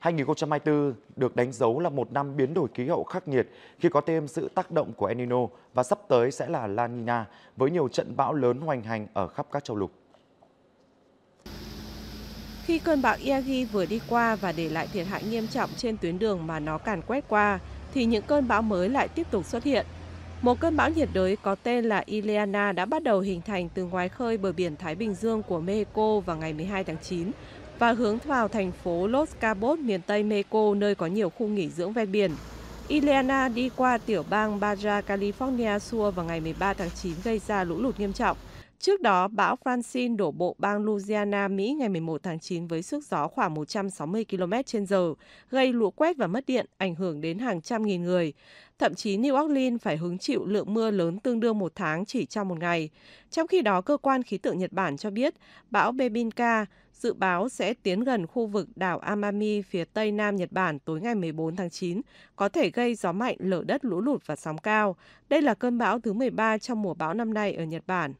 2024 được đánh dấu là một năm biến đổi khí hậu khắc nghiệt khi có thêm sự tác động của El Nino và sắp tới sẽ là La Nina với nhiều trận bão lớn hoành hành ở khắp các châu lục. Khi cơn bão Iagi vừa đi qua và để lại thiệt hại nghiêm trọng trên tuyến đường mà nó càn quét qua, thì những cơn bão mới lại tiếp tục xuất hiện. Một cơn bão nhiệt đới có tên là Ileana đã bắt đầu hình thành từ ngoài khơi bờ biển Thái Bình Dương của Mexico vào ngày 12 tháng 9 và hướng vào thành phố Los Cabos, miền Tây Mexico, nơi có nhiều khu nghỉ dưỡng ven biển. Ileana đi qua tiểu bang Baja California Sur vào ngày 13 tháng 9 gây ra lũ lụt nghiêm trọng. Trước đó, bão Francine đổ bộ bang Louisiana, Mỹ ngày 11 tháng 9 với sức gió khoảng 160 km h gây lũ quét và mất điện, ảnh hưởng đến hàng trăm nghìn người. Thậm chí New Orleans phải hứng chịu lượng mưa lớn tương đương một tháng chỉ trong một ngày. Trong khi đó, cơ quan khí tượng Nhật Bản cho biết bão Bebinka dự báo sẽ tiến gần khu vực đảo Amami phía tây nam Nhật Bản tối ngày 14 tháng 9, có thể gây gió mạnh, lở đất, lũ lụt và sóng cao. Đây là cơn bão thứ 13 trong mùa bão năm nay ở Nhật Bản.